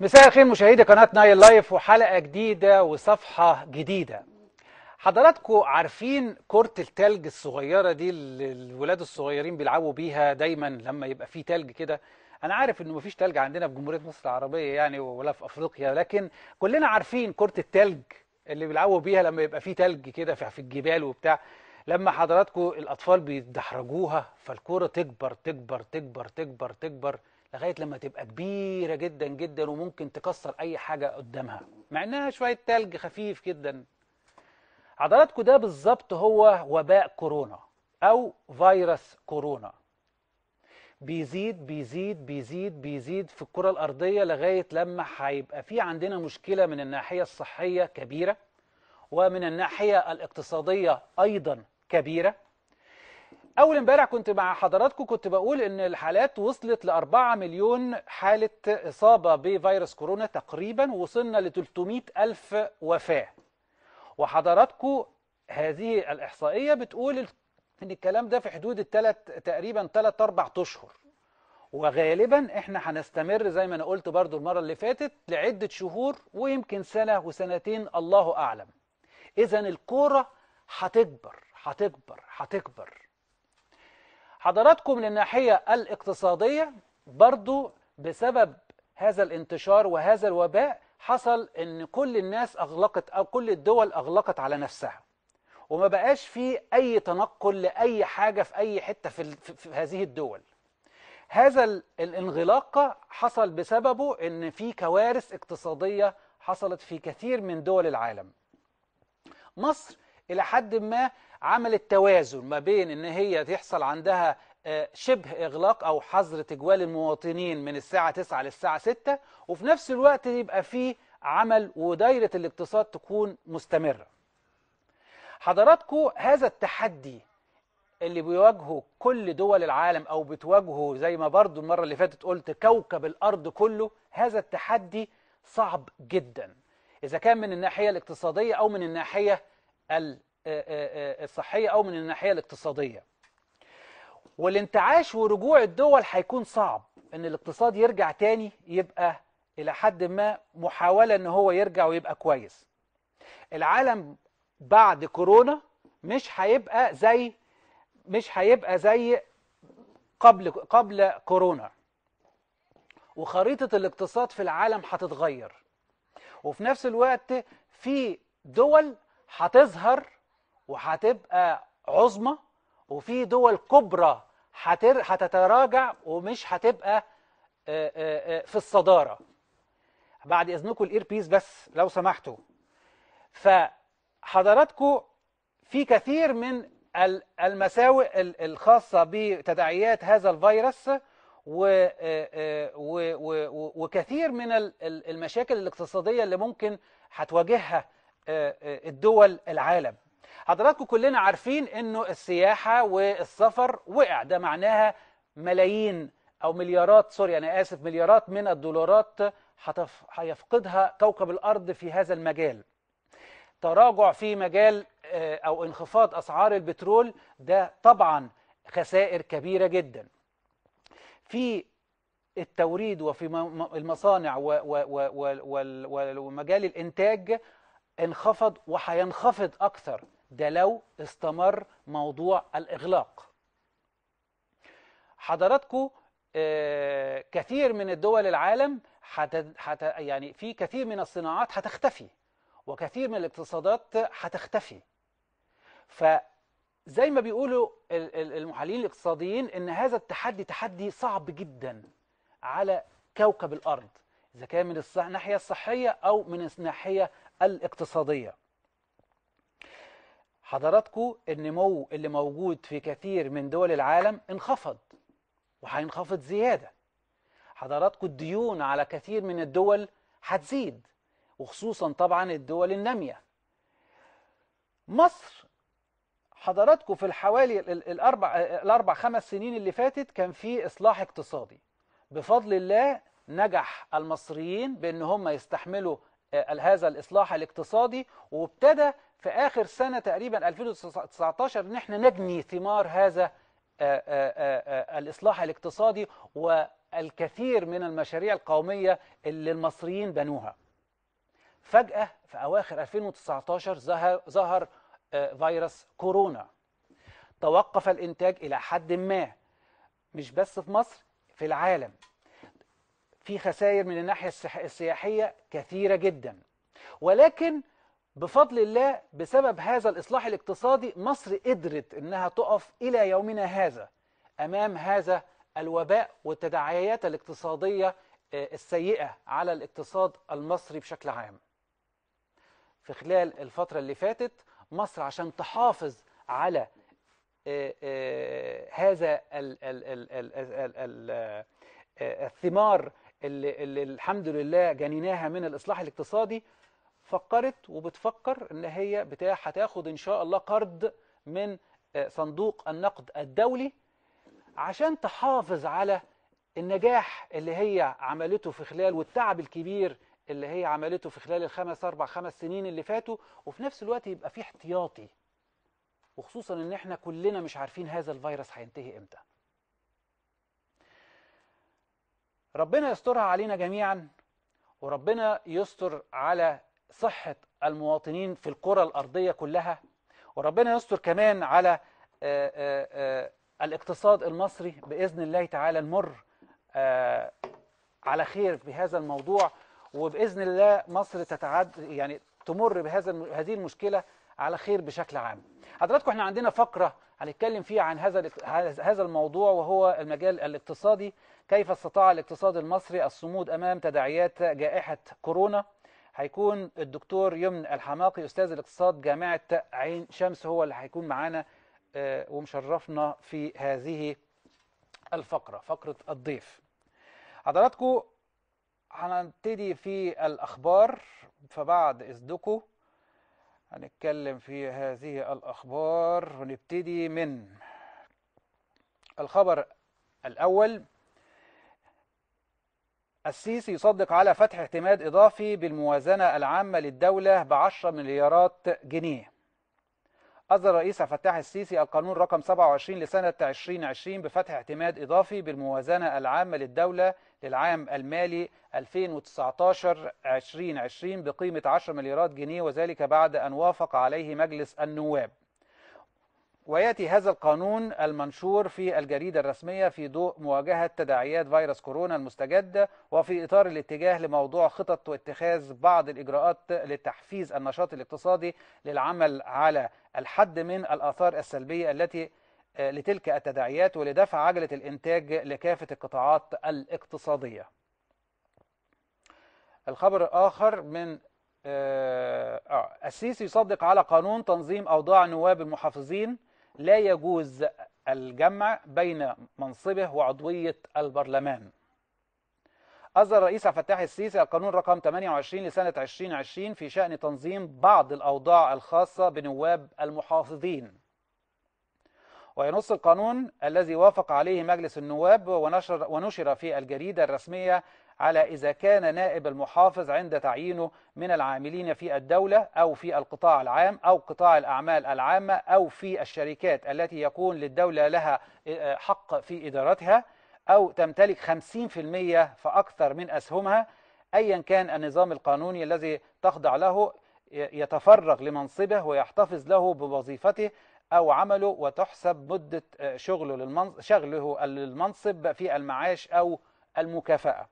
مساء الخير مشاهدي قناة نايل لايف وحلقة جديدة وصفحة جديدة حضراتكم عارفين كرة التلج الصغيرة دي اللي الولاد الصغيرين بيلعبوا بيها دايما لما يبقى في تلج كده أنا عارف إنه مفيش تلج عندنا في جمهورية مصر العربية يعني ولا في أفريقيا لكن كلنا عارفين كرة التلج اللي بيلعبوا بيها لما يبقى في تلج كده في الجبال وبتاع لما حضراتكم الأطفال بيدحرجوها فالكرة تكبر تكبر تكبر تكبر, تكبر لغايه لما تبقى كبيره جدا جدا وممكن تكسر اي حاجه قدامها مع انها شويه تلج خفيف جدا عضلاتكم ده بالظبط هو وباء كورونا او فيروس كورونا بيزيد بيزيد بيزيد بيزيد في الكرة الأرضية لغاية لما هيبقى في عندنا مشكلة من الناحية الصحية كبيرة ومن الناحية الاقتصادية أيضا كبيرة اول امبارح كنت مع حضراتكم كنت بقول ان الحالات وصلت ل 4 مليون حاله اصابه بفيروس كورونا تقريبا وصلنا ل 300 الف وفاه وحضراتكم هذه الاحصائيه بتقول ان الكلام ده في حدود الثلاث تقريبا ثلاث أربع اشهر وغالبا احنا هنستمر زي ما انا قلت برضو المره اللي فاتت لعده شهور ويمكن سنه وسنتين الله اعلم اذا الكوره هتكبر هتكبر هتكبر حضراتكم من الناحية الاقتصادية برضو بسبب هذا الانتشار وهذا الوباء حصل ان كل الناس اغلقت او كل الدول اغلقت على نفسها وما بقاش في اي تنقل لاي حاجة في اي حتة في, في هذه الدول هذا الانغلاق حصل بسببه ان في كوارث اقتصادية حصلت في كثير من دول العالم مصر إلى حد ما عملت توازن ما بين إن هي تحصل عندها آه، شبه إغلاق أو حظر تجوال المواطنين من الساعة 9 للساعة 6 وفي نفس الوقت يبقى فيه عمل ودايرة الاقتصاد تكون مستمرة حضراتكم هذا التحدي اللي بيواجهه كل دول العالم أو بتواجهه زي ما برضو المرة اللي فاتت قلت كوكب الأرض كله هذا التحدي صعب جدا إذا كان من الناحية الاقتصادية أو من الناحية آه، آه، آه، الصحية أو من الناحية الاقتصادية والانتعاش ورجوع الدول هيكون صعب ان الاقتصاد يرجع تاني يبقى الى حد ما محاولة ان هو يرجع ويبقى كويس العالم بعد كورونا مش هيبقى زي مش هيبقى زي قبل قبل كورونا وخريطة الاقتصاد في العالم هتتغير وفي نفس الوقت في دول هتظهر وهتبقى عظمى وفي دول كبرى هتتراجع ومش هتبقى في الصداره بعد اذنكم الاير بيس بس لو سمحتوا فحضراتكم في كثير من المساوئ الخاصه بتداعيات هذا الفيروس وكثير من المشاكل الاقتصاديه اللي ممكن هتواجهها آه، آه، الدول العالم حضراتكم كلنا عارفين انه السياحة والسفر وقع ده معناها ملايين او مليارات سوري انا اسف مليارات من الدولارات هيفقدها كوكب الارض في هذا المجال تراجع في مجال آه، او انخفاض اسعار البترول ده طبعا خسائر كبيرة جدا في التوريد وفي المصانع ومجال الإنتاج انخفض وهينخفض أكثر ده لو استمر موضوع الإغلاق حضراتكم آه، كثير من الدول العالم حت... حت... يعني في كثير من الصناعات هتختفي وكثير من الاقتصادات هتختفي فزي ما بيقولوا المحللين الاقتصاديين ان هذا التحدي تحدي صعب جدا على كوكب الارض اذا كان من الناحيه الصحيه او من الناحيه الاقتصادية حضراتكم النمو اللي موجود في كثير من دول العالم انخفض وهينخفض زيادة حضراتكم الديون على كثير من الدول هتزيد وخصوصا طبعا الدول النامية مصر حضراتكم في الحوالي الاربع الاربع خمس سنين اللي فاتت كان في اصلاح اقتصادي بفضل الله نجح المصريين بان هم يستحملوا آه، هذا الإصلاح الاقتصادي وابتدى في آخر سنة تقريبا 2019 إن احنا نجني ثمار هذا آه، آه، الإصلاح الاقتصادي والكثير من المشاريع القومية اللي المصريين بنوها فجأة في أواخر 2019 ظهر, ظهر فيروس كورونا توقف الإنتاج إلى حد ما مش بس في مصر في العالم في خسائر من الناحية السياحية كثيرة جدا ولكن بفضل الله بسبب هذا الإصلاح الاقتصادي مصر قدرت أنها تقف إلى يومنا هذا أمام هذا الوباء والتداعيات الاقتصادية آه، السيئة على الاقتصاد المصري بشكل عام في خلال الفترة اللي فاتت مصر عشان تحافظ على هذا الثمار اللي, اللي الحمد لله جنيناها من الإصلاح الاقتصادي فكرت وبتفكر إن هي بتاع هتاخد إن شاء الله قرض من آه، صندوق النقد الدولي عشان تحافظ على النجاح اللي هي عملته في خلال والتعب الكبير اللي هي عملته في خلال الخمس أربع خمس سنين اللي فاتوا وفي نفس الوقت يبقى في احتياطي وخصوصا ان احنا كلنا مش عارفين هذا الفيروس هينتهي امتى ربنا يسترها علينا جميعا وربنا يستر على صحة المواطنين في القرى الأرضية كلها وربنا يستر كمان على آه، آه، آه، الاقتصاد المصري بإذن الله تعالى نمر على خير بهذا الموضوع وبإذن الله مصر تتعد يعني تمر بهذا هذه المشكلة على خير بشكل عام حضراتكم احنا عندنا فقرة هنتكلم فيه عن هذا هذا الموضوع وهو المجال الاقتصادي كيف استطاع الاقتصاد المصري الصمود امام تداعيات جائحه كورونا هيكون الدكتور يمن الحماقي استاذ الاقتصاد جامعه عين شمس هو اللي هيكون معانا آه، ومشرفنا في هذه الفقره فقره الضيف حضراتكم هنبتدي في الاخبار فبعد اذنكم هنتكلم في هذه الأخبار ونبتدي من الخبر الأول السيسي يصدق على فتح اعتماد إضافي بالموازنة العامة للدولة بعشرة مليارات جنيه أصدر الرئيس فتاح السيسي القانون رقم 27 لسنة 2020 بفتح اعتماد إضافي بالموازنة العامة للدولة للعام المالي 2019-2020 بقيمة 10 مليارات جنيه وذلك بعد أن وافق عليه مجلس النواب وياتي هذا القانون المنشور في الجريده الرسميه في ضوء مواجهه تداعيات فيروس كورونا المستجد وفي اطار الاتجاه لموضوع خطط واتخاذ بعض الاجراءات لتحفيز النشاط الاقتصادي للعمل على الحد من الاثار السلبيه التي آه، لتلك التداعيات ولدفع عجله الانتاج لكافه القطاعات الاقتصاديه. الخبر الاخر من آه، آه، السيسي يصدق على قانون تنظيم اوضاع نواب المحافظين لا يجوز الجمع بين منصبه وعضوية البرلمان أصدر الرئيس فتاح السيسي القانون رقم 28 لسنة 2020 في شأن تنظيم بعض الأوضاع الخاصة بنواب المحافظين وينص القانون الذي وافق عليه مجلس النواب ونشر, ونشر في الجريدة الرسمية على إذا كان نائب المحافظ عند تعيينه من العاملين في الدولة أو في القطاع العام أو قطاع الأعمال العامة أو في الشركات التي يكون للدولة لها آه، حق في إدارتها أو تمتلك 50% فأكثر من أسهمها أيا كان النظام القانوني الذي تخضع له يتفرغ لمنصبه ويحتفظ له بوظيفته أو عمله وتحسب مدة آه، شغله للمنصب في المعاش أو المكافأة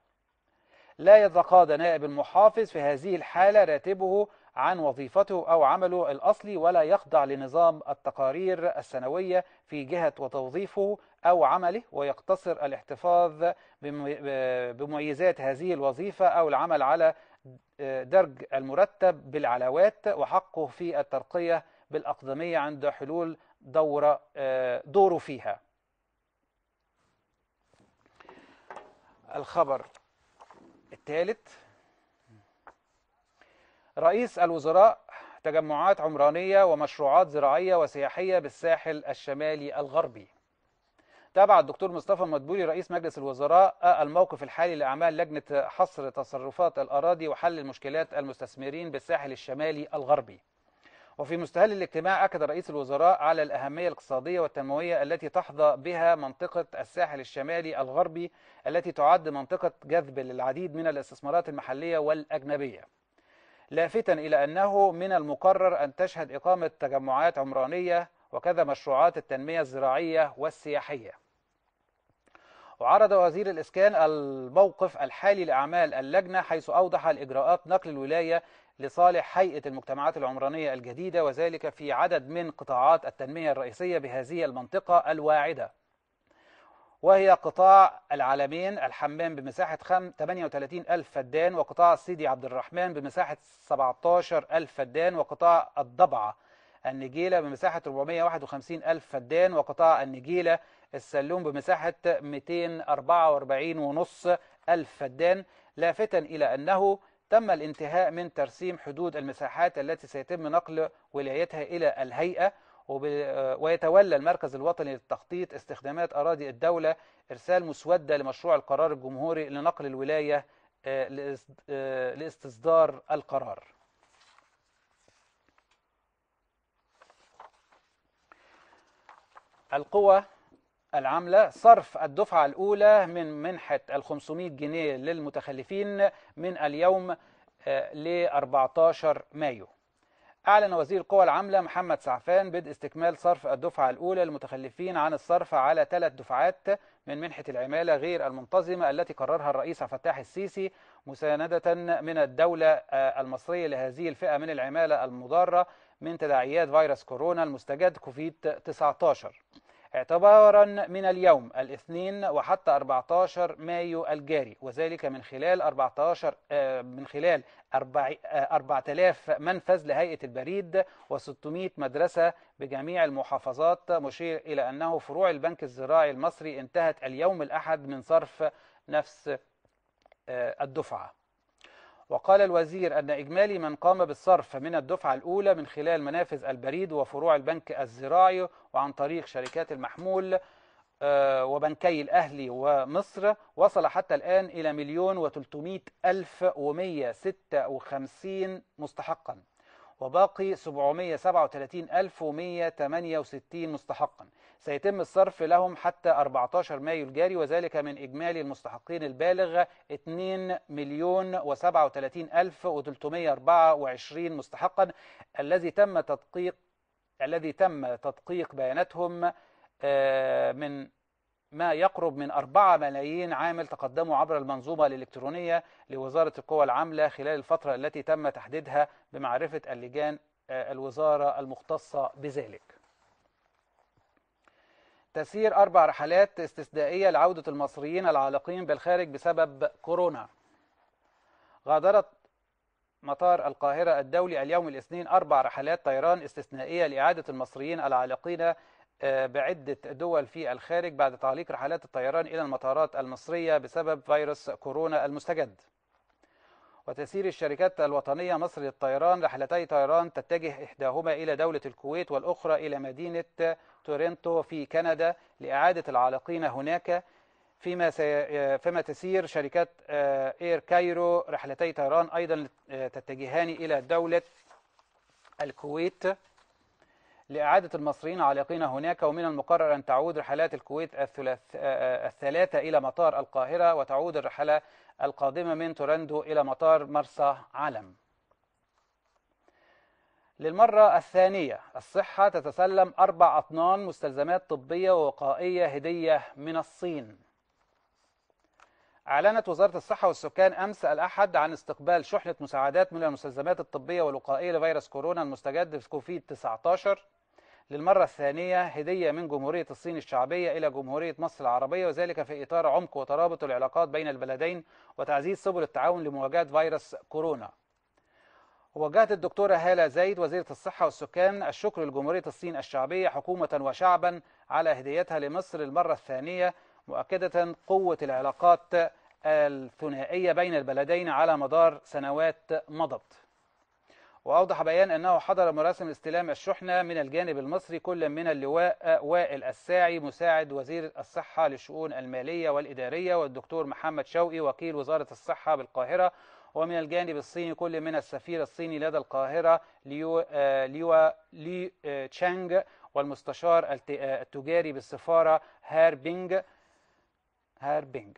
لا يتقاضى نائب المحافظ في هذه الحالة راتبه عن وظيفته أو عمله الأصلي ولا يخضع لنظام التقارير السنوية في جهة وتوظيفه أو عمله ويقتصر الاحتفاظ بمميزات هذه الوظيفة أو العمل على درج المرتب بالعلاوات وحقه في الترقية بالأقدمية عند حلول دورة دوره فيها الخبر الثالث رئيس الوزراء تجمعات عمرانية ومشروعات زراعية وسياحية بالساحل الشمالي الغربي تابع الدكتور مصطفى مدبولي رئيس مجلس الوزراء الموقف الحالي لأعمال لجنة حصر تصرفات الأراضي وحل المشكلات المستثمرين بالساحل الشمالي الغربي وفي مستهل الاجتماع أكد رئيس الوزراء على الأهمية الاقتصادية والتنموية التي تحظى بها منطقة الساحل الشمالي الغربي التي تعد منطقة جذب للعديد من الاستثمارات المحلية والأجنبية لافتا إلى أنه من المقرر أن تشهد إقامة تجمعات عمرانية وكذا مشروعات التنمية الزراعية والسياحية وعرض وزير الإسكان الموقف الحالي لأعمال اللجنة حيث أوضح الإجراءات نقل الولاية لصالح هيئة المجتمعات العمرانية الجديدة وذلك في عدد من قطاعات التنمية الرئيسية بهذه المنطقة الواعدة وهي قطاع العالمين الحمام بمساحة 38 ألف فدان وقطاع سيدي عبد الرحمن بمساحة 17 ألف فدان وقطاع الضبعة النجيلة بمساحة 451 ألف فدان وقطاع النجيلة السلوم بمساحة 244.5 ألف فدان لافتا إلى أنه تم الانتهاء من ترسيم حدود المساحات التي سيتم نقل ولايتها إلى الهيئة ويتولى المركز الوطني للتخطيط استخدامات أراضي الدولة إرسال مسودة لمشروع القرار الجمهوري لنقل الولاية آه، آه، لاستصدار القرار القوى العاملة صرف الدفعة الأولى من منحة ال 500 جنيه للمتخلفين من اليوم آه، ل 14 مايو أعلن وزير القوى العاملة محمد سعفان بدء استكمال صرف الدفعة الأولى للمتخلفين عن الصرف على ثلاث دفعات من منحة العمالة غير المنتظمة التي قررها الرئيس فتاح السيسي مساندة من الدولة آه، المصرية لهذه الفئة من العمالة المضارة من تداعيات فيروس كورونا المستجد كوفيد 19 اعتبارا من اليوم الاثنين وحتى 14 مايو الجاري وذلك من خلال 14 آه، من خلال 4000 منفذ لهيئة البريد و600 مدرسة بجميع المحافظات مشير إلى أنه فروع البنك الزراعي المصري انتهت اليوم الأحد من صرف نفس آه، الدفعة وقال الوزير أن إجمالي من قام بالصرف من الدفعة الأولى من خلال منافذ البريد وفروع البنك الزراعي وعن طريق شركات المحمول آه، وبنكي الأهلي ومصر وصل حتى الآن إلى مليون وتلتمائة ألف ومية ستة وخمسين مستحقاً وباقي 737168 مستحقا سيتم الصرف لهم حتى 14 مايو الجاري وذلك من إجمالي المستحقين البالغ 2 مليون و37324 مستحقا الذي تم تدقيق الذي تم تدقيق بياناتهم آه، من ما يقرب من 4 ملايين عامل تقدموا عبر المنظومة الإلكترونية لوزارة القوى العاملة خلال الفترة التي تم تحديدها بمعرفة اللجان آه، الوزارة المختصة بذلك تسير أربع رحلات استثنائية لعودة المصريين العالقين بالخارج بسبب كورونا غادرت مطار القاهرة الدولي اليوم الاثنين أربع رحلات طيران استثنائية لإعادة المصريين العالقين آه، بعدة دول في الخارج بعد تعليق رحلات الطيران إلى المطارات المصرية بسبب فيروس كورونا المستجد وتسير الشركات الوطنية مصر للطيران رحلتي طيران تتجه إحداهما إلى دولة الكويت والأخرى إلى مدينة تورنتو في كندا لإعادة العالقين هناك فيما آه، فيما تسير شركات اير آه، كايرو رحلتي طيران ايضا تتجهان الى دوله الكويت لإعادة المصريين عالقين هناك ومن المقرر أن تعود رحلات الكويت الثلاث الثلاثة إلى مطار القاهرة وتعود الرحلة القادمة من تورندو إلى مطار مرسى علم للمرة الثانية الصحة تتسلم أربع أطنان مستلزمات طبية ووقائية هدية من الصين أعلنت وزارة الصحة والسكان أمس الأحد عن استقبال شحنة مساعدات من المستلزمات الطبية والوقائية لفيروس كورونا المستجد في كوفيد 19 للمرة الثانية هدية من جمهورية الصين الشعبية إلى جمهورية مصر العربية وذلك في إطار عمق وترابط العلاقات بين البلدين وتعزيز سبل التعاون لمواجهة فيروس كورونا وجهت الدكتورة هالة زايد وزيرة الصحة والسكان الشكر لجمهورية الصين الشعبية حكومة وشعبا على هديتها لمصر المرة الثانية مؤكدة قوة العلاقات الثنائية بين البلدين على مدار سنوات مضت وأوضح بيان أنه حضر مراسم استلام الشحنة من الجانب المصري كل من اللواء وائل الساعي مساعد وزير الصحة للشؤون المالية والإدارية والدكتور محمد شوقي وكيل وزارة الصحة بالقاهرة ومن الجانب الصيني كل من السفير الصيني لدى القاهرة ليو آه، ليو لي آه، تشانغ والمستشار آه، التجاري بالسفارة هاربينج هاربينج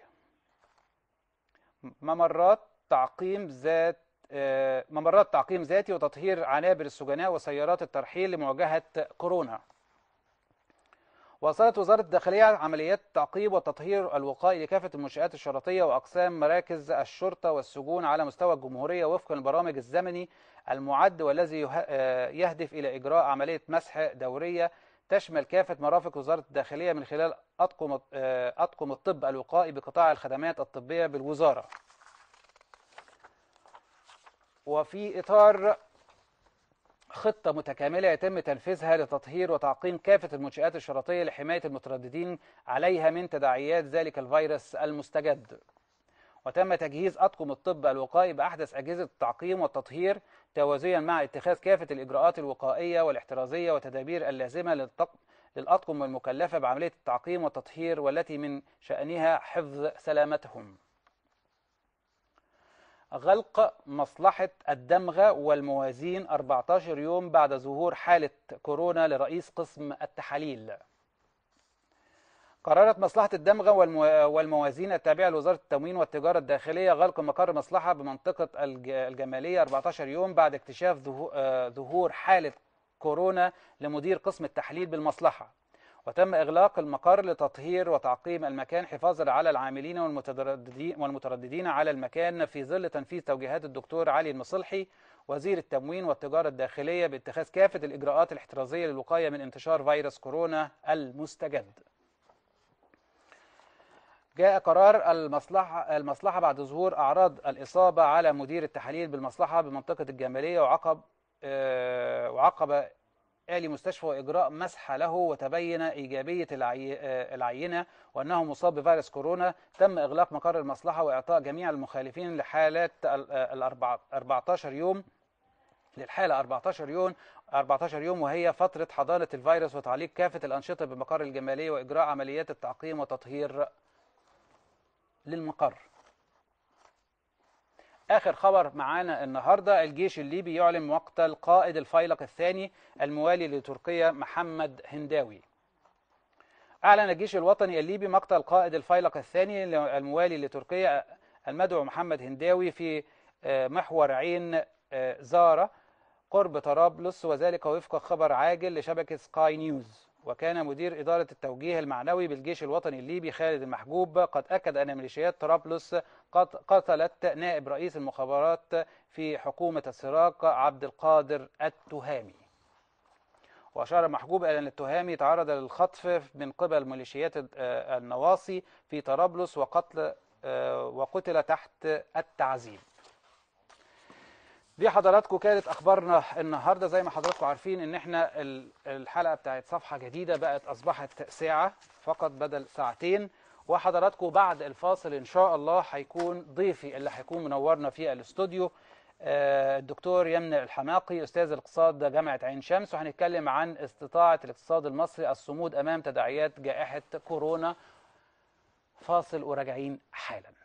ممرات تعقيم ذات آه، ممرات تعقيم ذاتي وتطهير عنابر السجناء وسيارات الترحيل لمواجهة كورونا واصلت وزاره الداخليه عمليات تعقيب وتطهير الوقائي لكافه المنشات الشرطيه واقسام مراكز الشرطه والسجون على مستوى الجمهوريه وفقا للبرامج الزمني المعد والذي آه، يهدف الى اجراء عمليه مسح دوريه تشمل كافه مرافق وزاره الداخليه من خلال اطقم آه، اطقم الطب الوقائي بقطاع الخدمات الطبيه بالوزاره وفي إطار خطة متكاملة يتم تنفيذها لتطهير وتعقيم كافة المنشآت الشرطية لحماية المترددين عليها من تداعيات ذلك الفيروس المستجد وتم تجهيز أطقم الطب الوقائي بأحدث أجهزة التعقيم والتطهير توازيا مع اتخاذ كافة الإجراءات الوقائية والاحترازية والتدابير اللازمة للأطقم المكلفة بعملية التعقيم والتطهير والتي من شأنها حفظ سلامتهم غلق مصلحة الدمغة والموازين 14 يوم بعد ظهور حالة كورونا لرئيس قسم التحاليل قررت مصلحة الدمغة والموازين التابعة لوزارة التموين والتجارة الداخلية غلق مقر مصلحة بمنطقة الجمالية 14 يوم بعد اكتشاف آه، ظهور حالة كورونا لمدير قسم التحليل بالمصلحة وتم إغلاق المقر لتطهير وتعقيم المكان حفاظا على العاملين والمترددين على المكان في ظل تنفيذ توجيهات الدكتور علي المصلحي وزير التموين والتجارة الداخلية باتخاذ كافة الإجراءات الاحترازية للوقاية من انتشار فيروس كورونا المستجد جاء قرار المصلحة, المصلحة بعد ظهور أعراض الإصابة على مدير التحاليل بالمصلحة بمنطقة الجمالية وعقب آه، وعقب آلي مستشفى وإجراء مسح له وتبين إيجابية آه، العينة وأنه مصاب بفيروس كورونا تم إغلاق مقر المصلحة وإعطاء جميع المخالفين لحالات ال 14 آه، يوم للحالة 14 يوم 14 يوم وهي فترة حضانة الفيروس وتعليق كافة الأنشطة بالمقر الجمالية وإجراء عمليات التعقيم وتطهير للمقر آخر خبر معانا النهاردة الجيش الليبي يعلن مقتل قائد الفيلق الثاني الموالي لتركيا محمد هنداوي أعلن الجيش الوطني الليبي مقتل قائد الفيلق الثاني الموالي لتركيا المدعو محمد هنداوي في آه، محور عين آه، زارة قرب طرابلس وذلك وفق خبر عاجل لشبكة سكاي نيوز وكان مدير إدارة التوجيه المعنوي بالجيش الوطني الليبي خالد المحجوب قد أكد أن ميليشيات طرابلس قتلت نائب رئيس المخابرات في حكومة السراق عبد القادر التهامي وأشار المحجوب إلى أن التهامي تعرض للخطف من قبل ميليشيات آه، النواصي في طرابلس وقتل آه، وقتل تحت التعذيب دي حضراتكم كانت اخبارنا النهارده زي ما حضراتكم عارفين ان احنا الحلقه بتاعت صفحه جديده بقت اصبحت ساعه فقط بدل ساعتين وحضراتكم بعد الفاصل إن شاء الله هيكون ضيفي اللي هيكون منورنا في الاستوديو آه، الدكتور يمنى الحماقي أستاذ الاقتصاد جامعة عين شمس وهنتكلم عن استطاعة الاقتصاد المصري الصمود أمام تداعيات جائحة كورونا فاصل وراجعين حالا